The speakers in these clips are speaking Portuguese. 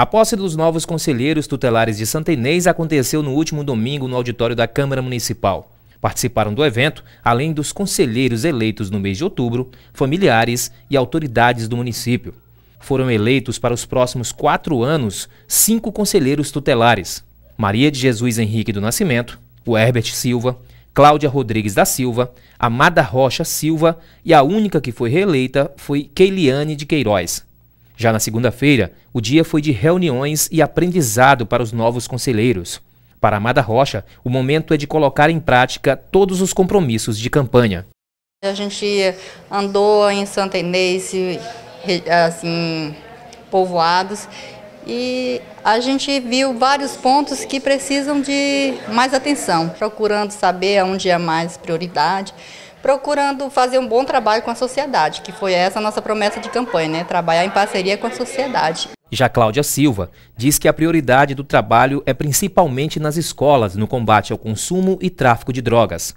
A posse dos novos conselheiros tutelares de Santa Inês aconteceu no último domingo no auditório da Câmara Municipal. Participaram do evento, além dos conselheiros eleitos no mês de outubro, familiares e autoridades do município. Foram eleitos para os próximos quatro anos cinco conselheiros tutelares: Maria de Jesus Henrique do Nascimento, o Herbert Silva, Cláudia Rodrigues da Silva, Amada Rocha Silva e a única que foi reeleita foi Keiliane de Queiroz. Já na segunda-feira, o dia foi de reuniões e aprendizado para os novos conselheiros. Para Amada Rocha, o momento é de colocar em prática todos os compromissos de campanha. A gente andou em Santa Inês, assim, povoados, e a gente viu vários pontos que precisam de mais atenção, procurando saber onde é mais prioridade procurando fazer um bom trabalho com a sociedade, que foi essa a nossa promessa de campanha, né? trabalhar em parceria com a sociedade. Já Cláudia Silva diz que a prioridade do trabalho é principalmente nas escolas no combate ao consumo e tráfico de drogas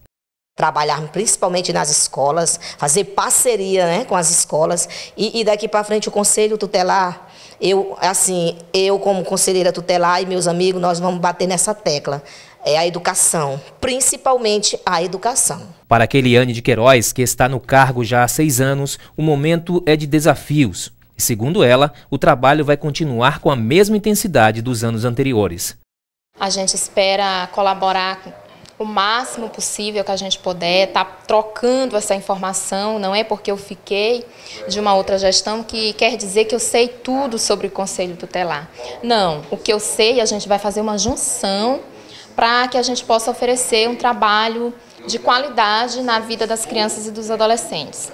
trabalhar principalmente nas escolas, fazer parceria né, com as escolas e, e daqui para frente o conselho tutelar, eu assim, eu como conselheira tutelar e meus amigos, nós vamos bater nessa tecla é a educação, principalmente a educação. Para Keliane de Queiroz, que está no cargo já há seis anos, o momento é de desafios. Segundo ela, o trabalho vai continuar com a mesma intensidade dos anos anteriores. A gente espera colaborar o máximo possível que a gente puder, tá trocando essa informação, não é porque eu fiquei de uma outra gestão que quer dizer que eu sei tudo sobre o Conselho Tutelar. Não, o que eu sei, a gente vai fazer uma junção para que a gente possa oferecer um trabalho de qualidade na vida das crianças e dos adolescentes.